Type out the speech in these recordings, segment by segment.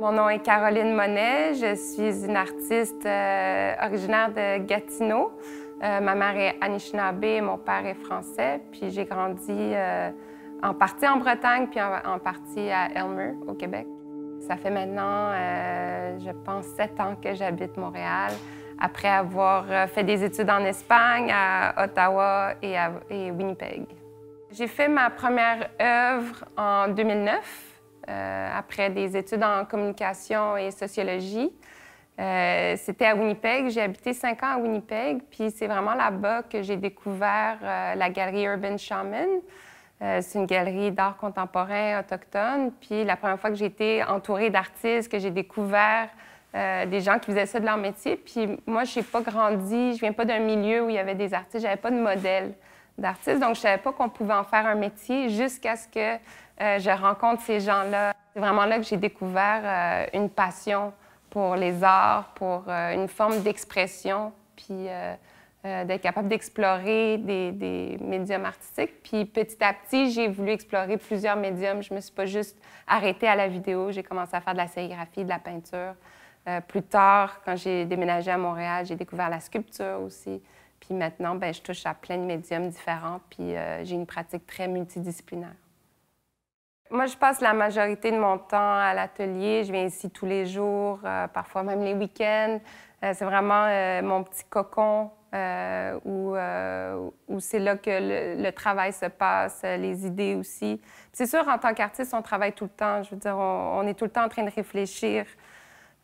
Mon nom est Caroline Monet, je suis une artiste euh, originaire de Gatineau. Euh, ma mère est Anishinaabe, mon père est français, puis j'ai grandi euh, en partie en Bretagne, puis en, partie à Elmer, au Québec. Ça fait maintenant, je pense, sept ans que j'habite Montréal, après avoir fait des études en Espagne, à Ottawa et, à, Winnipeg. J'ai fait ma première œuvre en 2009 euh, après des études en communication et sociologie. Euh, c'était à Winnipeg. J'ai habité cinq ans à Winnipeg, puis c'est vraiment là-bas que j'ai découvert euh, la galerie Urban Shaman. c'est une galerie d'art contemporain autochtone. Puis la première fois que j'ai été entourée d'artistes, que j'ai découvert des gens qui faisaient ça de leur métier. Puis moi, je n'ai pas grandi, je viens pas d'un milieu où il y avait des artistes, j'avais pas de modèle. Donc, je ne savais pas qu'on pouvait en faire un métier jusqu'à ce que euh, je rencontre ces gens-là. C'est vraiment là que j'ai découvert euh, une passion pour les arts, pour euh, une forme d'expression, puis d'être capable d'explorer des, médiums artistiques. Puis petit à petit, j'ai voulu explorer plusieurs médiums. Je ne me suis pas juste arrêtée à la vidéo. J'ai commencé à faire de la sérigraphie, de la peinture. plus tard, quand j'ai déménagé à Montréal, j'ai découvert la sculpture aussi. Puis maintenant, ben, je touche à plein de médiums différents, puis euh, j'ai une pratique très multidisciplinaire. Moi, je passe la majorité de mon temps à l'atelier. Je viens ici tous les jours, euh, parfois même les week-ends. Euh, c'est vraiment mon petit cocon où, où c'est là que le, travail se passe, les idées aussi. c'est sûr, en tant qu'artiste, on travaille tout le temps. Je veux dire, on, est tout le temps en train de réfléchir.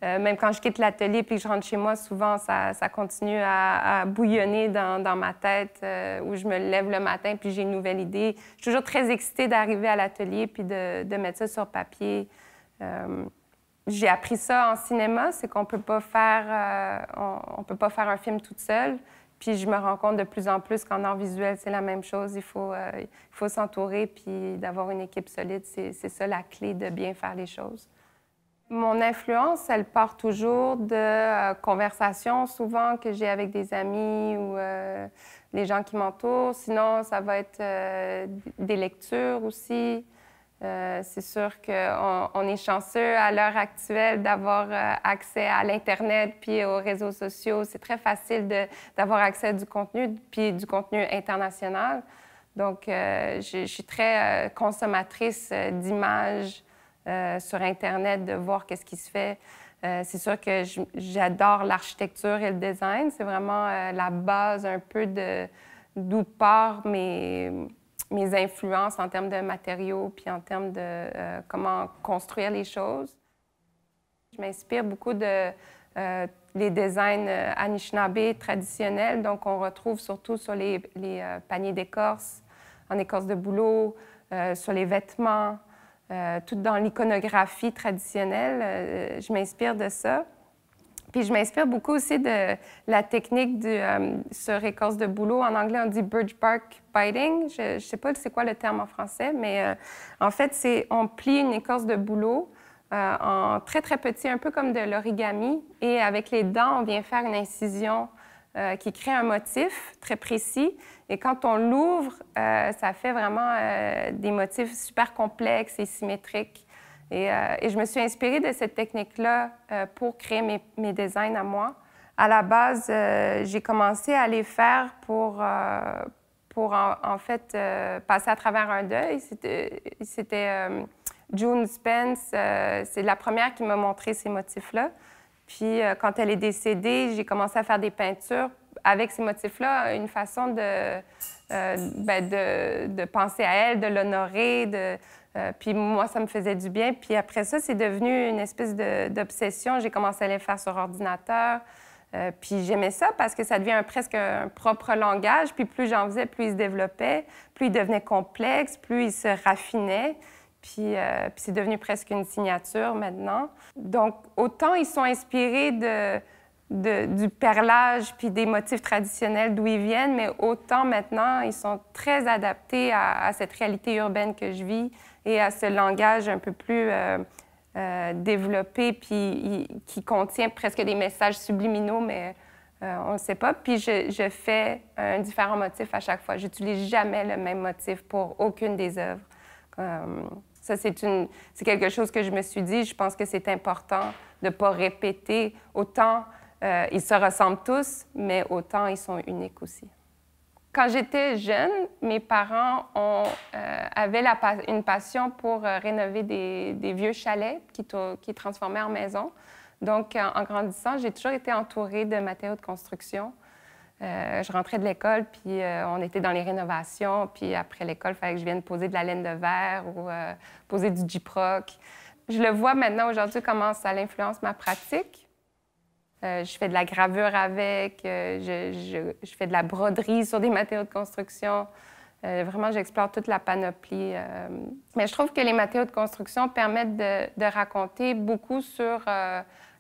Euh, même quand je quitte l'atelier puis que je rentre chez moi, souvent, ça, continue à, bouillonner dans, ma tête euh, où je me lève le matin puis j'ai une nouvelle idée. Je suis toujours très excitée d'arriver à l'atelier puis de, mettre ça sur papier. Euh, j'ai appris ça en cinéma, c'est qu'on peut pas faire, on, peut pas faire un film toute seule. Puis je me rends compte de plus en plus qu'en art visuel, c'est la même chose. Il faut, il faut s'entourer puis d'avoir une équipe solide. C'est ça la clé de bien faire les choses. Mon influence, elle part toujours de euh, conversations souvent que j'ai avec des amis ou des euh, les gens qui m'entourent. Sinon, ça va être euh, des lectures aussi. c'est sûr qu'on est chanceux à l'heure actuelle d'avoir accès à l'Internet puis aux réseaux sociaux. C'est très facile d'avoir accès à du contenu, puis du contenu international. Donc, je, je, suis très consommatrice d'images euh, sur Internet, de voir qu'est-ce qui se fait. Euh, c'est sûr que j'adore l'architecture et le design. C'est vraiment euh, la base un peu d'où part mes, influences en termes de matériaux puis en termes de comment construire les choses. Je m'inspire beaucoup de les designs Anishinaabe traditionnels, donc on retrouve surtout sur les, les paniers d'écorce, en écorce de bouleau, sur les vêtements. Euh, tout dans l'iconographie traditionnelle. Euh, je m'inspire de ça. Puis je m'inspire beaucoup aussi de la technique de euh, sur écorce de boulot. En anglais, on dit birch bark biting. Je ne sais pas c'est quoi le terme en français, mais en fait, c'est on plie une écorce de boulot en très, très petit, un peu comme de l'origami. Et avec les dents, on vient faire une incision euh, qui crée un motif très précis. Et quand on l'ouvre, euh, ça fait vraiment euh, des motifs super complexes et symétriques. Et, je me suis inspirée de cette technique-là pour créer mes, designs à moi. À la base, j'ai commencé à les faire pour, pour en, en fait passer à travers un deuil. C'était June Spence, c'est la première qui m'a montré ces motifs-là. Puis euh, quand elle est décédée, j'ai commencé à faire des peintures avec ces motifs-là, une façon de, euh, ben, de, penser à elle, de l'honorer. Euh, puis moi, ça me faisait du bien. Puis après ça, c'est devenu une espèce d'obsession. J'ai commencé à les faire sur ordinateur. puis j'aimais ça parce que ça devient un, presque un propre langage. Puis plus j'en faisais, plus ils se développait, plus il devenait complexe, plus il se raffinait. Euh, puis, c'est devenu presque une signature maintenant. Donc, autant ils sont inspirés de, du perlage puis des motifs traditionnels d'où ils viennent, mais autant maintenant, ils sont très adaptés à, cette réalité urbaine que je vis et à ce langage un peu plus euh, euh, développé puis qui contient presque des messages subliminaux, mais on ne sait pas. Puis je, je, fais un différent motif à chaque fois. J'utilise jamais le même motif pour aucune des œuvres. Ça, c'est, quelque chose que je me suis dit. Je pense que c'est important de ne pas répéter. Autant euh, ils se ressemblent tous, mais autant ils sont uniques aussi. Quand j'étais jeune, mes parents euh, avaient une passion pour euh, rénover des, vieux chalets qui, qui transformaient en maison. Donc, en grandissant, j'ai toujours été entourée de matériaux de construction. Euh, je rentrais de l'école, puis euh, on était dans les rénovations. Puis après l'école, il fallait que je vienne poser de la laine de verre ou euh, poser du Jiproc. Je le vois maintenant aujourd'hui comment ça influence ma pratique. je fais de la gravure avec, je, fais de la broderie sur des matériaux de construction. vraiment, j'explore toute la panoplie. Mais je trouve que les matériaux de construction permettent de, de raconter beaucoup sur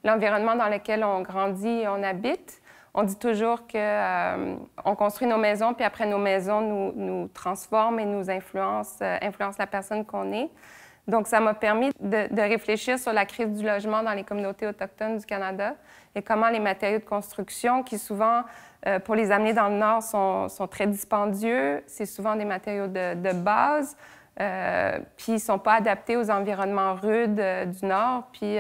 l'environnement dans lequel on grandit et on habite on dit toujours qu'on euh, on construit nos maisons, puis après nos maisons nous, nous transforment et nous influencent, euh, la personne qu'on est. Donc, ça m'a permis de, réfléchir sur la crise du logement dans les communautés autochtones du Canada et comment les matériaux de construction, qui souvent, euh, pour les amener dans le Nord, sont, très dispendieux, c'est souvent des matériaux de, base, puis ils ne sont pas adaptés aux environnements rudes du Nord, puis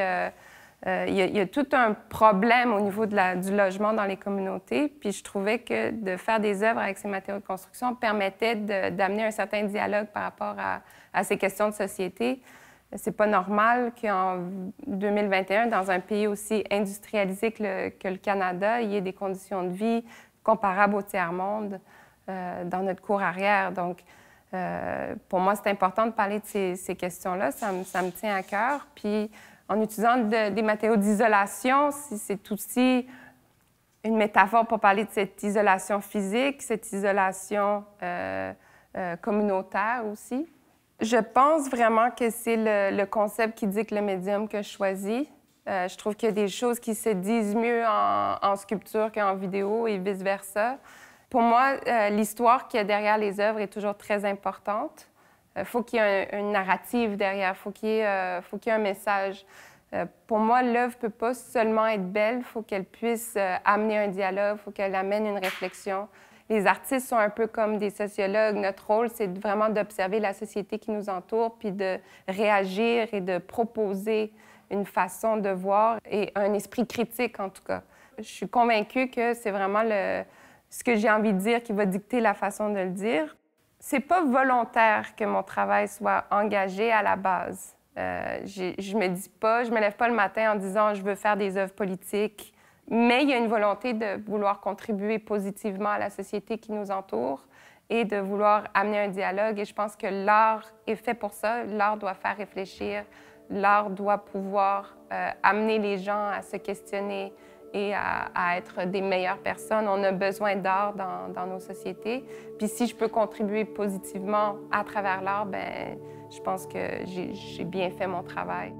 euh, il, y a, tout un problème au niveau de du logement dans les communautés. Puis je trouvais que de faire des œuvres avec ces matériaux de construction permettait d'amener un certain dialogue par rapport à, ces questions de société. C'est pas normal qu'en 2021, dans un pays aussi industrialisé que le, Canada, il y ait des conditions de vie comparables au tiers-monde euh, dans notre cour arrière. Donc, euh, pour moi, c'est important de parler de ces, questions-là. Ça me, ça me, tient à cœur. Puis, en utilisant des matériaux d'isolation, si c'est aussi une métaphore pour parler de cette isolation physique, cette isolation euh, euh, communautaire aussi. Je pense vraiment que c'est le, concept qui dit que le médium que je choisis. Euh, je trouve qu'il y a des choses qui se disent mieux en, en sculpture qu'en vidéo et vice-versa. Pour moi, l'histoire qu'il y a derrière les œuvres est toujours très importante il euh, faut qu'il y ait une narrative derrière, faut il euh, faut qu'il y ait un message. Euh, pour moi, l'œuvre peut pas seulement être belle, il faut qu'elle puisse amener un dialogue, il faut qu'elle amène une réflexion. Les artistes sont un peu comme des sociologues. Notre rôle, c'est vraiment d'observer la société qui nous entoure, puis de réagir et de proposer une façon de voir et un esprit critique, en tout cas. Je suis convaincue que c'est vraiment ce que j'ai envie de dire qui va dicter la façon de le dire c'est pas volontaire que mon travail soit engagé à la base. Euh, je me dis pas, je me lève pas le matin en disant je veux faire des œuvres politiques, mais il y a une volonté de vouloir contribuer positivement à la société qui nous entoure et de vouloir amener un dialogue. Et je pense que l'art est fait pour ça. L'art doit faire réfléchir, l'art doit pouvoir euh, amener les gens à se questionner, et à, être des meilleures personnes. On a besoin d'art dans, nos sociétés. Puis si je peux contribuer positivement à travers l'art, ben je pense que j'ai bien fait mon travail.